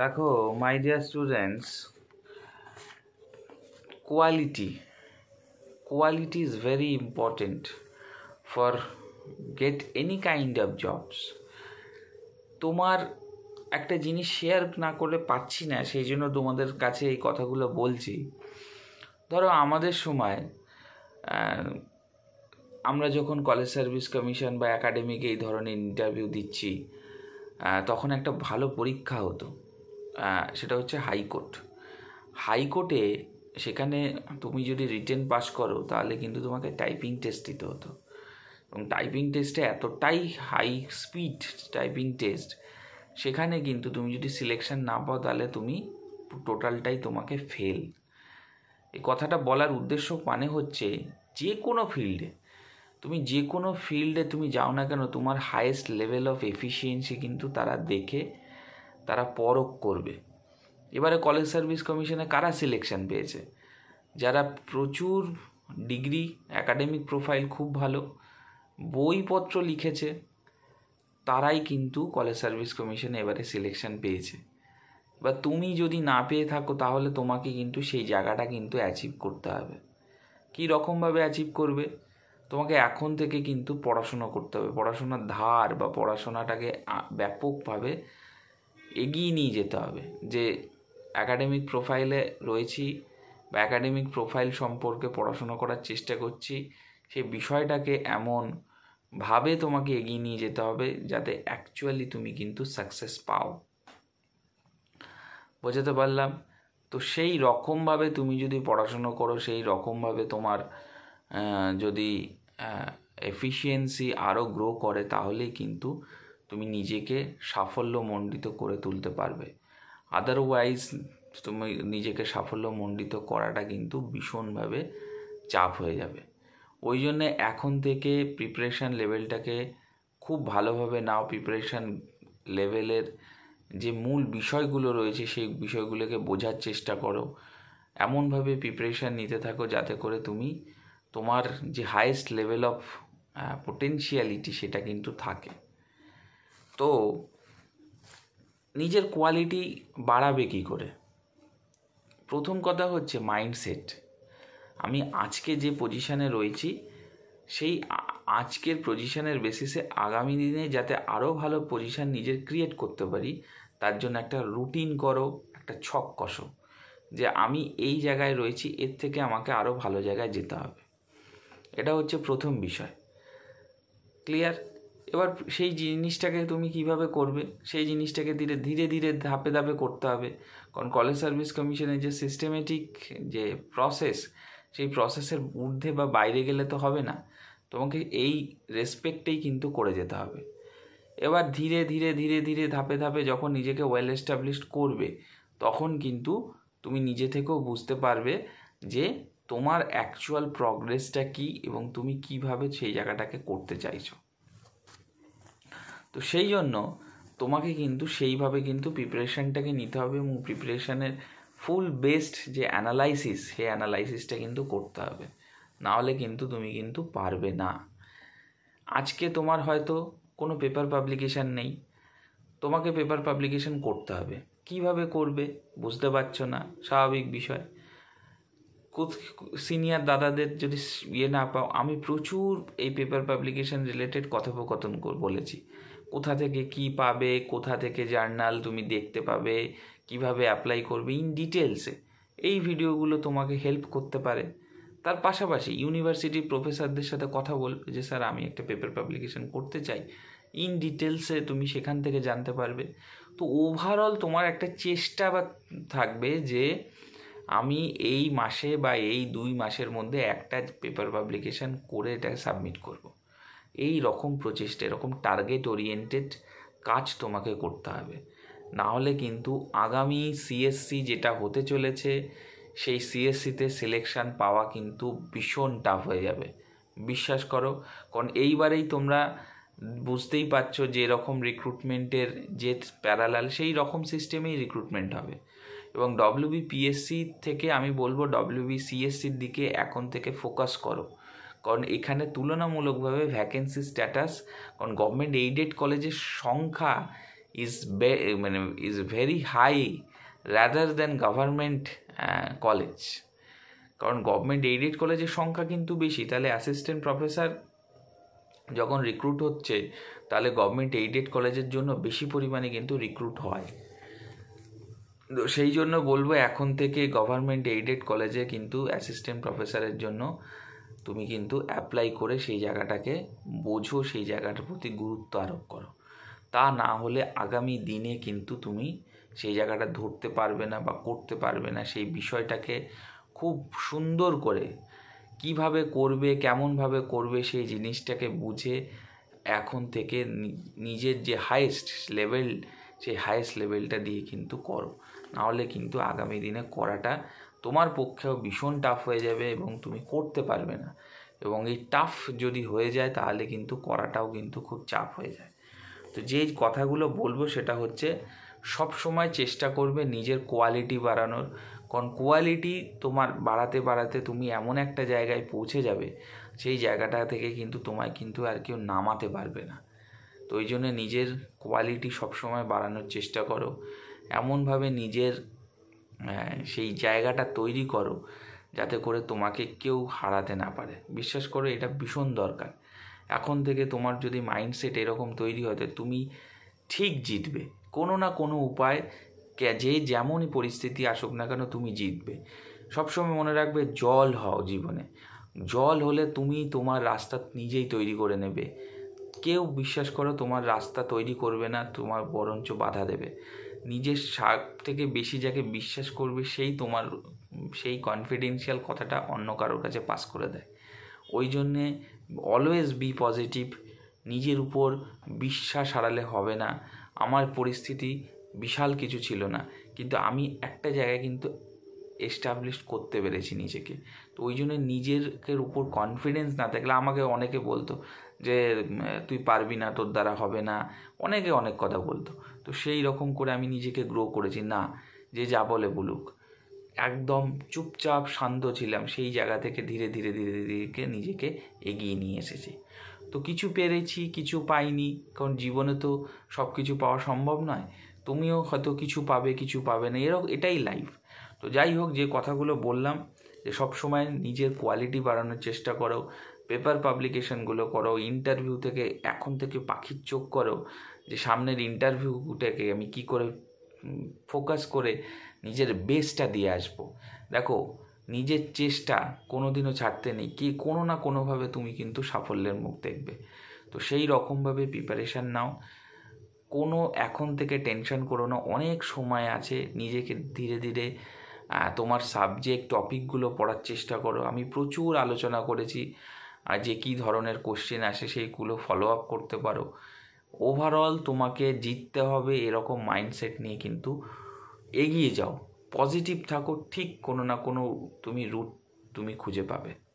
দেখো my dear students quality quality is very important for get any kind of jobs তোমার একটা জিনিস share না করলে পাচ্ছি না সেই জন্য তোমাদের কাছে এই কথাগুলো বলছি ধরো আমাদের সময় আমরা যখন কলেজ সার্ভিস কমিশন বা অ্যাকাডেমিকে এই ধরনের ইন্টারভিউ দিচ্ছি তখন একটা ভালো পরীক্ষা হতো সেটা হচ্ছে হাইকোর্ট হাইকোর্টে সেখানে তুমি যদি রিটেন পাস করো তাহলে কিন্তু তোমাকে টাইপিং টেস্ট দিতে হতো এবং টাইপিং টেস্টে এতটাই হাই স্পিড টাইপিং টেস্ট সেখানে কিন্তু তুমি যদি সিলেকশন না পাও তাহলে তুমি টোটালটাই তোমাকে ফেল এই কথাটা বলার উদ্দেশ্য মানে হচ্ছে যে কোনো ফিল্ডে তুমি যে কোনো ফিল্ডে তুমি যাও না কেন তোমার হায়েস্ট লেভেল অফ এফিসিয়েন্সি কিন্তু তারা দেখে তারা পরক করবে এবারে কলেজ সার্ভিস কমিশনে কারা সিলেকশন পেয়েছে যারা প্রচুর ডিগ্রি একাডেমিক প্রোফাইল খুব ভালো বইপত্র লিখেছে তারাই কিন্তু কলেজ সার্ভিস কমিশনে এবারে সিলেকশন পেয়েছে বা তুমি যদি না পেয়ে থাকো তাহলে তোমাকে কিন্তু সেই জায়গাটা কিন্তু অ্যাচিভ করতে হবে কী রকমভাবে অ্যাচিভ করবে তোমাকে এখন থেকে কিন্তু পড়াশোনা করতে হবে পড়াশোনার ধার বা পড়াশোনাটাকে ব্যাপকভাবে এগিয়ে নিয়ে যেতে হবে যে অ্যাকাডেমিক প্রোফাইলে রয়েছি বা অ্যাকাডেমিক প্রোফাইল সম্পর্কে পড়াশুনো করার চেষ্টা করছি সেই বিষয়টাকে এমনভাবে তোমাকে এগিয়ে নিয়ে যেতে হবে যাতে অ্যাকচুয়ালি তুমি কিন্তু সাকসেস পাও বোঝাতে পারলাম তো সেই রকমভাবে তুমি যদি পড়াশুনো করো সেই রকমভাবে তোমার যদি এফিসিয়েন্সি আরও গ্রো করে তাহলেই কিন্তু তুমি নিজেকে সাফল্যমণ্ডিত করে তুলতে পারবে আদারওয়াইজ তুমি নিজেকে সাফল্যমণ্ডিত করাটা কিন্তু ভীষণভাবে চাপ হয়ে যাবে ওই জন্যে এখন থেকে প্রিপারেশান লেভেলটাকে খুব ভালোভাবে নাও প্রিপারেশান লেভেলের যে মূল বিষয়গুলো রয়েছে সেই বিষয়গুলোকে বোঝার চেষ্টা করো এমনভাবে প্রিপারেশান নিতে থাকো যাতে করে তুমি তোমার যে হায়েস্ট লেভেল অফ পোটেনশিয়ালিটি সেটা কিন্তু থাকে তো নিজের কোয়ালিটি বাড়াবে কী করে প্রথম কথা হচ্ছে মাইন্ডসেট আমি আজকে যে পজিশানে রয়েছি সেই আজকের পজিশানের বেসিসে আগামী দিনে যাতে আরও ভালো পজিশান নিজের ক্রিয়েট করতে পারি তার জন্য একটা রুটিন করো একটা ছক কষো যে আমি এই জায়গায় রয়েছি এর থেকে আমাকে আরও ভালো জায়গায় যেতে হবে এটা হচ্ছে প্রথম বিষয় ক্লিয়ার এবার সেই জিনিসটাকে তুমি কিভাবে করবে সেই জিনিসটাকে ধীরে ধীরে ধীরে ধাপে ধাপে করতে হবে কারণ কলেজ সার্ভিস কমিশনের যে সিস্টেমেটিক যে প্রসেস সেই প্রসেসের ঊর্ধ্বে বা বাইরে গেলে তো হবে না তোমাকে এই রেসপেক্টেই কিন্তু করে যেতে হবে এবার ধীরে ধীরে ধীরে ধীরে ধাপে ধাপে যখন নিজেকে ওয়েল এস্টাবলিশড করবে তখন কিন্তু তুমি নিজে থেকেও বুঝতে পারবে যে তোমার অ্যাকচুয়াল প্রগ্রেসটা কী এবং তুমি কিভাবে সেই জায়গাটাকে করতে চাইছো তো সেই জন্য তোমাকে কিন্তু সেইভাবে কিন্তু প্রিপারেশানটাকে নিতে হবে এবং প্রিপারেশানের ফুল বেস্ট যে অ্যানালাইসিস সেই অ্যানালাইসিসটা কিন্তু করতে হবে নাহলে কিন্তু তুমি কিন্তু পারবে না আজকে তোমার হয়তো কোনো পেপার পাবলিকেশান নেই তোমাকে পেপার পাবলিকেশান করতে হবে কিভাবে করবে বুঝতে পারছো না স্বাভাবিক বিষয় সিনিয়র দাদাদের যদি ইয়ে না পাও আমি প্রচুর এই পেপার পাবলিকেশন রিলেটেড কথোপকথন বলেছি কোথা থেকে কি পাবে কোথা থেকে জার্নাল তুমি দেখতে পাবে কিভাবে অ্যাপ্লাই করবে ইন ডিটেলসে এই ভিডিওগুলো তোমাকে হেল্প করতে পারে তার পাশাপাশি ইউনিভার্সিটির প্রফেসরদের সাথে কথা বলবে যে স্যার আমি একটা পেপার পাবলিকেশন করতে চাই ইন ডিটেলসে তুমি সেখান থেকে জানতে পারবে তো ওভারঅল তোমার একটা চেষ্টা বা থাকবে যে আমি এই মাসে বা এই দুই মাসের মধ্যে একটা পেপার পাবলিকেশান করে এটা সাবমিট করব। এই রকম প্রচেষ্টা এরকম টার্গেট ওরিয়েন্টেড কাজ তোমাকে করতে হবে না হলে কিন্তু আগামী সিএসসি যেটা হতে চলেছে সেই সিএসসিতে সিলেকশান পাওয়া কিন্তু ভীষণ টাফ হয়ে যাবে বিশ্বাস করো কারণ এইবারেই তোমরা বুঝতেই পারছো যে রকম রিক্রুটমেন্টের যে প্যারালাল সেই রকম সিস্টেমেই রিক্রুটমেন্ট হবে এবং ডব্লিউবিপিএসসি থেকে আমি বলবো ডব্লিউবিসিএসসির দিকে এখন থেকে ফোকাস করো কারণ এখানে তুলনামূলকভাবে ভ্যাকেন্সি স্ট্যাটাস কারণ গভর্নমেন্ট এইডেড কলেজের সংখ্যা ইজ মানে is very high rather than government college কারণ গভর্নমেন্ট এইডেড কলেজের সংখ্যা কিন্তু বেশি তাহলে অ্যাসিস্ট্যান্ট প্রফেসর যখন রিক্রুট হচ্ছে তাহলে গভর্নমেন্ট এইডেড কলেজের জন্য বেশি পরিমাণে কিন্তু রিক্রুট হয় সেই জন্য বলবো এখন থেকে গভর্নমেন্ট এইডেড কলেজে কিন্তু অ্যাসিস্ট্যান্ট প্রফেসরের জন্য তুমি কিন্তু অ্যাপ্লাই করে সেই জায়গাটাকে বোঝো সেই জায়গাটার প্রতি গুরুত্ব আরোপ করো তা না হলে আগামী দিনে কিন্তু তুমি সেই জায়গাটা ধরতে পারবে না বা করতে পারবে না সেই বিষয়টাকে খুব সুন্দর করে কিভাবে করবে কেমনভাবে করবে সেই জিনিসটাকে বুঝে এখন থেকে নিজের যে হাইয়েস্ট লেভেল সেই হায়েস্ট লেভেলটা দিয়ে কিন্তু করো নাহলে কিন্তু আগামী দিনে করাটা তোমার পক্ষেও ভীষণ টাফ হয়ে যাবে এবং তুমি করতে পারবে না এবং এই টাফ যদি হয়ে যায় তাহলে কিন্তু করাটাও কিন্তু খুব চাপ হয়ে যায় তো যে কথাগুলো বলবো সেটা হচ্ছে সব সময় চেষ্টা করবে নিজের কোয়ালিটি বাড়ানোর কারণ কোয়ালিটি তোমার বাড়াতে বাড়াতে তুমি এমন একটা জায়গায় পৌঁছে যাবে সেই জায়গাটা থেকে কিন্তু তোমায় কিন্তু আর কেউ নামাতে পারবে না তো ওই জন্যে নিজের কোয়ালিটি সবসময় বাড়ানোর চেষ্টা করো এমনভাবে নিজের সেই জায়গাটা তৈরি করো যাতে করে তোমাকে কেউ হারাতে না পারে বিশ্বাস করো এটা ভীষণ দরকার এখন থেকে তোমার যদি মাইন্ডসেট এরকম তৈরি হয় তুমি ঠিক জিতবে কোনো না কোনো উপায় যে যেমনই পরিস্থিতি আসুক না কেন তুমি জিতবে সবসময় মনে রাখবে জল হও জীবনে জল হলে তুমি তোমার রাস্তা নিজেই তৈরি করে নেবে কেউ বিশ্বাস করো তোমার রাস্তা তৈরি করবে না তোমার বরঞ্চ বাধা দেবে নিজের সাপ থেকে বেশি যাকে বিশ্বাস করবে সেই তোমার সেই কনফিডেন্সিয়াল কথাটা অন্য কারোর কাছে পাস করে দেয় ওই জন্যে অলওয়েজ বি পজিটিভ নিজের উপর বিশ্বাস হারালে হবে না আমার পরিস্থিতি বিশাল কিছু ছিল না কিন্তু আমি একটা জায়গায় কিন্তু এস্টাবলিশ করতে পেরেছি নিজেকে তো ওই জন্য নিজেরকে উপর কনফিডেন্স না থাকলে আমাকে অনেকে বলতো যে তুই পারবি না তোর দ্বারা হবে না অনেকে অনেক কথা বলতো তো সেই রকম করে আমি নিজেকে গ্রো করেছি না যে যা বলে বলুক একদম চুপচাপ শান্ত ছিলাম সেই জায়গা থেকে ধীরে ধীরে ধীরে ধীরে নিজেকে এগিয়ে নিয়ে এসেছি তো কিছু পেরেছি কিছু পাইনি কারণ জীবনে তো সব কিছু পাওয়া সম্ভব নয় তুমিও হয়তো কিছু পাবে কিছু পাবে না এরকম এটাই লাইফ তো যাই হোক যে কথাগুলো বললাম যে সবসময় নিজের কোয়ালিটি বাড়ানোর চেষ্টা করো পেপার পাবলিকেশনগুলো করো ইন্টারভিউ থেকে এখন থেকে পাখির চোখ করো যে সামনের ইন্টারভিউটাকে আমি কি করে ফোকাস করে নিজের বেস্টটা দিয়ে আসব দেখো নিজের চেষ্টা কোনো দিনও ছাড়তে নেই কি কোনো না কোনোভাবে তুমি কিন্তু সাফল্যের মুখ দেখবে তো সেই রকমভাবে প্রিপারেশান নাও কোনো এখন থেকে টেনশন করো না অনেক সময় আছে নিজেকে ধীরে ধীরে তোমার সাবজেক্ট টপিকগুলো পড়ার চেষ্টা করো আমি প্রচুর আলোচনা করেছি আর যে কী ধরনের কোশ্চেন আসে সেইগুলো ফলো আপ করতে পারো ওভারঅল তোমাকে জিততে হবে এরকম মাইন্ডসেট নিয়ে কিন্তু এগিয়ে যাও পজিটিভ থাকো ঠিক কোনো না কোনো তুমি রুট তুমি খুঁজে পাবে